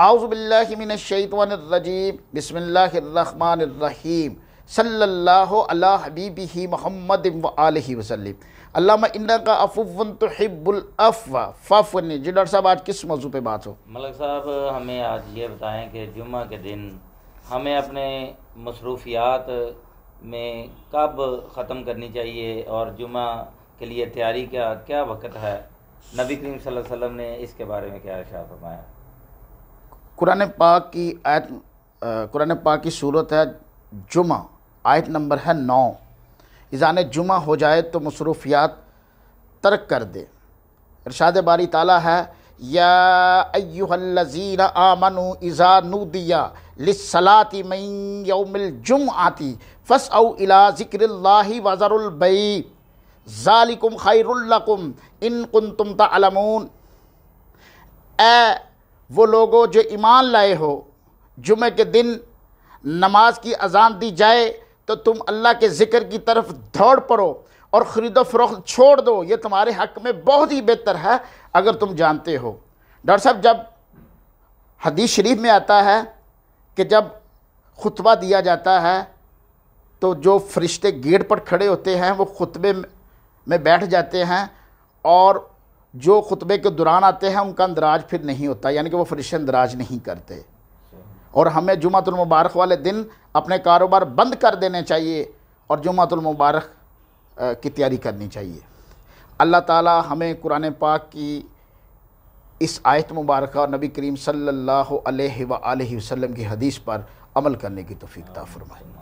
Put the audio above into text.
आउज़बिल्लिमिनशैतवानरजीम बसमीम सल्ला हबीबी महमद वसलम अल्लाह इन्ना का अफुवन तो हिब्बुलफ़ा फ़न जी डॉक्टर साहब आज किस मौजू पर बात हो मलक साहब हमें आज ये बताएं कि जुम्मे के दिन हमें अपने मसरूफियात में कब ख़त्म करनी चाहिए और जुम्मे के लिए तैयारी का क्या वक़्त है नबी करीम सल्लल्लाहु अलैहि वसल्लम ने इसके बारे में क्या इशारा फरमाया कुरान पाक की आयत कुरान पाक की सूरत है जुमा आयत नंबर है नौ इजान जुमा हो जाए तो मसरूफियात तर्क कर दे इरशाद बारी ताला है या अयुहल्लजीन आमनु इज़ा नूदिया लिसलाति मई यौमिल जुम आती फस औ इला ज़िक्रिल्ला वज़रुलबई ज़ालिकुम खैरुल्लकुम इन कुन तुम तलमून ए वो लोगों जो ईमान लाए हो जुमे के दिन नमाज की अजान दी जाए तो तुम अल्लाह के ज़िक्र की तरफ दौड़ पड़ो और ख़रीदो फरोख्त छोड़ दो ये तुम्हारे हक़ में बहुत ही बेहतर है अगर तुम जानते हो डॉक्टर साहब जब हदीस शरीफ में आता है कि जब खुतबा दिया जाता है तो जो फरिश्ते गेट पर खड़े होते हैं वो खुतबे में बैठ जाते हैं और जो खुतबे के दौरान आते हैं उनका अंदराज फिर नहीं होता यानी कि वो फरिश्ते अंदराज नहीं करते और हमें जुम्मतुलमबारक वाले दिन अपने कारोबार बंद कर देने चाहिए और जुम्मतुलमबारक की तैयारी करनी चाहिए अल्लाह ताला हमें कुरान पाक की इस आयत मुबारक और नबी करीम सल्लल्लाहु अलैहि वसल्लम की हदीस पर अमल करने की तोफ़ी ता फरमाए